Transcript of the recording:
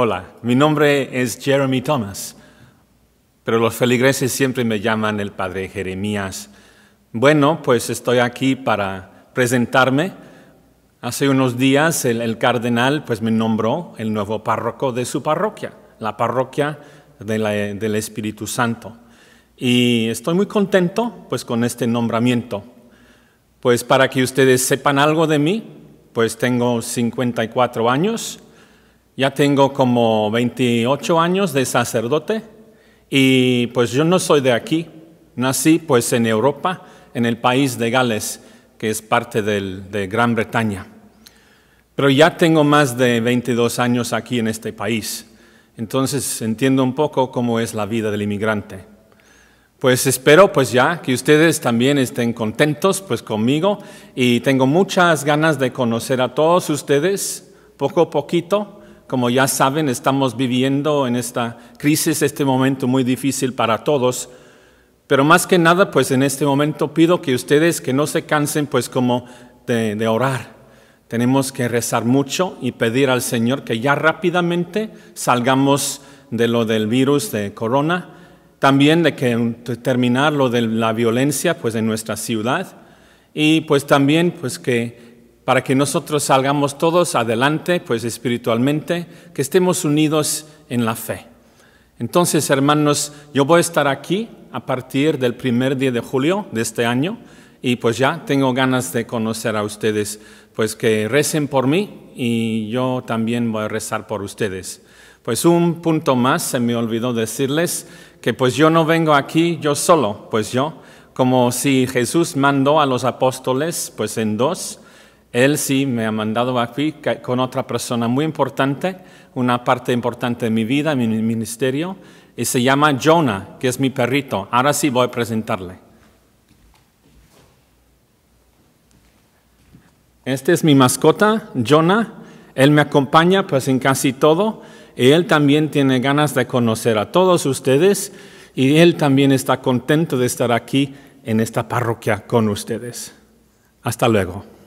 Hola, mi nombre es Jeremy Thomas, pero los feligreses siempre me llaman el Padre Jeremías. Bueno, pues estoy aquí para presentarme. Hace unos días el, cardenal pues me nombró el nuevo párroco de su parroquia, la parroquia del Espíritu Santo. Y estoy muy contento pues con este nombramiento. Pues para que ustedes sepan algo de mí, pues tengo 54 años, ya tengo como 28 años de sacerdote y pues yo no soy de aquí. Nací pues en Europa, en el país de Gales, que es parte del, de Gran Bretaña. Pero ya tengo más de 22 años aquí en este país. Entonces entiendo un poco cómo es la vida del inmigrante. Pues espero pues ya que ustedes también estén contentos pues conmigo y tengo muchas ganas de conocer a todos ustedes poco a poquito como ya saben, estamos viviendo en esta crisis, este momento muy difícil para todos. Pero más que nada, pues en este momento pido que ustedes que no se cansen, pues como de, orar. Tenemos que rezar mucho y pedir al Señor que ya rápidamente salgamos de lo del virus de corona, también de que terminar lo de la violencia pues en nuestra ciudad y pues también pues que para que nosotros salgamos todos adelante, pues espiritualmente, que estemos unidos en la fe. Entonces, hermanos, yo voy a estar aquí a partir del primer día de julio de este año y pues ya tengo ganas de conocer a ustedes, pues que recen por mí y yo también voy a rezar por ustedes. Pues un punto más, se me olvidó decirles que pues yo no vengo aquí yo solo, pues yo, como si Jesús mandó a los apóstoles, pues en dos, él sí me ha mandado aquí con otra persona muy importante, una parte importante de mi vida, mi ministerio, y se llama Jonah, que es mi perrito. Ahora sí voy a presentarle. Este es mi mascota, Jonah. Él me acompaña pues en casi todo y él también tiene ganas de conocer a todos ustedes y él también está contento de estar aquí en esta parroquia con ustedes. Hasta luego.